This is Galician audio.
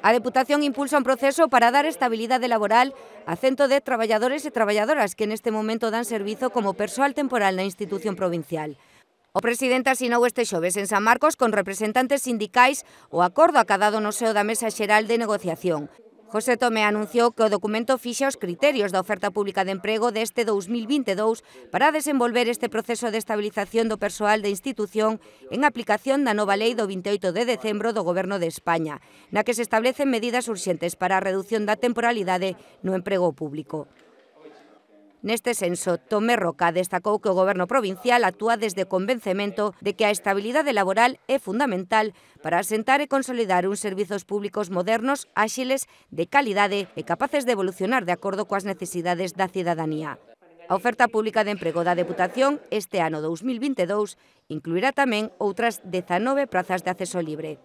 A Deputación impulsa un proceso para dar estabilidade laboral a 110 traballadores e traballadoras que neste momento dan servizo como persoal temporal na institución provincial. O presidente asinou este xoves en San Marcos con representantes sindicais o acordo acadado no seo da Mesa Xeral de Negociación. José Tomé anunciou que o documento fixa os criterios da oferta pública de emprego deste 2022 para desenvolver este proceso de estabilización do persoal de institución en aplicación da nova lei do 28 de decembro do Goberno de España, na que se establecen medidas urxentes para a reducción da temporalidade no emprego público. Neste senso, Tomé Roca destacou que o goberno provincial actúa desde o convencemento de que a estabilidade laboral é fundamental para asentar e consolidar uns servizos públicos modernos, áxiles, de calidade e capaces de evolucionar de acordo coas necesidades da cidadanía. A oferta pública de emprego da Deputación este ano 2022 incluirá tamén outras 19 prazas de acceso libre.